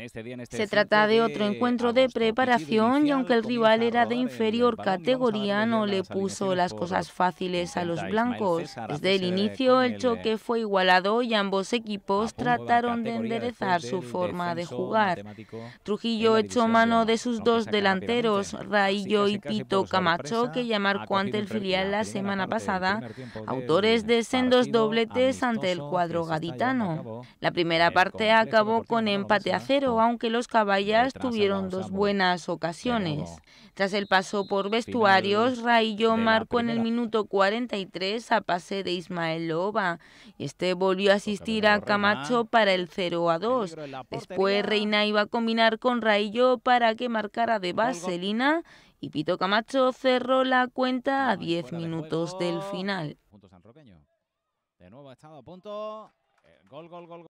Este este se trata de otro encuentro de preparación y aunque el rival era de inferior categoría no le puso las cosas fáciles a los blancos. Desde el inicio el choque fue igualado y ambos equipos trataron de enderezar su forma de jugar. Trujillo echó mano de sus dos delanteros, Raillo y Pito Camacho, que ya marcó ante el filial la semana pasada, autores de sendos dobletes ante el cuadro gaditano. La primera parte acabó con empate a cero aunque los caballas tuvieron dos buenas ocasiones. Tras el paso por vestuarios, Raillo marcó en el minuto 43 a pase de Ismael Loba este volvió a asistir a Camacho para el 0 a 2. Después Reina iba a combinar con Raillo para que marcara de vaselina y Pito Camacho cerró la cuenta a 10 minutos del final. De nuevo a punto. Eh, gol, gol.